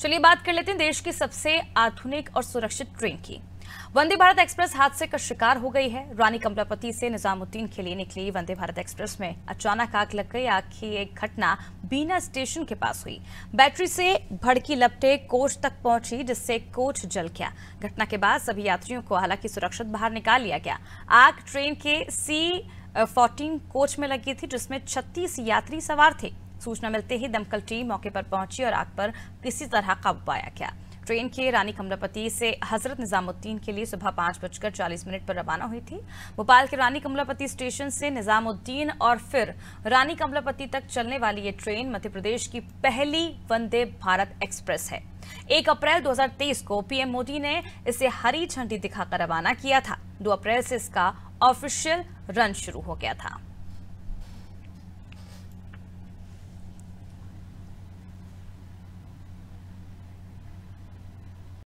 चलिए बात कर लेते हैं देश की सबसे आधुनिक और सुरक्षित ट्रेन की वंदे भारत एक्सप्रेस हादसे का शिकार हो गई है रानी कमलापति से निजामुद्दीन के लिए निकली वंदे भारत एक्सप्रेस में अचानक आग लग गई आग की एक घटना बीना स्टेशन के पास हुई बैटरी से भड़की लपटे कोच तक पहुंची जिससे कोच जल गया घटना के बाद सभी यात्रियों को हालांकि सुरक्षित बाहर निकाल लिया गया आग ट्रेन के सी फोर्टीन कोच में लगी थी जिसमें छत्तीस यात्री सवार थे सूचना मिलते ही दमकल टीम मौके पर पहुंची और आग पर किसी तरह काबू पाया गया ट्रेन के रानी कमलापति से हजरत निजामुद्दीन के लिए सुबह पांच बजकर चालीस मिनट पर रवाना हुई थी भोपाल के रानी कमलापति स्टेशन से निजामुद्दीन और फिर रानी कमलापति तक चलने वाली ये ट्रेन मध्य प्रदेश की पहली वंदे भारत एक्सप्रेस है एक अप्रैल 2023 को पीएम मोदी ने इसे हरी झंडी दिखाकर रवाना किया था दो अप्रैल से इसका ऑफिशियल रन शुरू हो गया था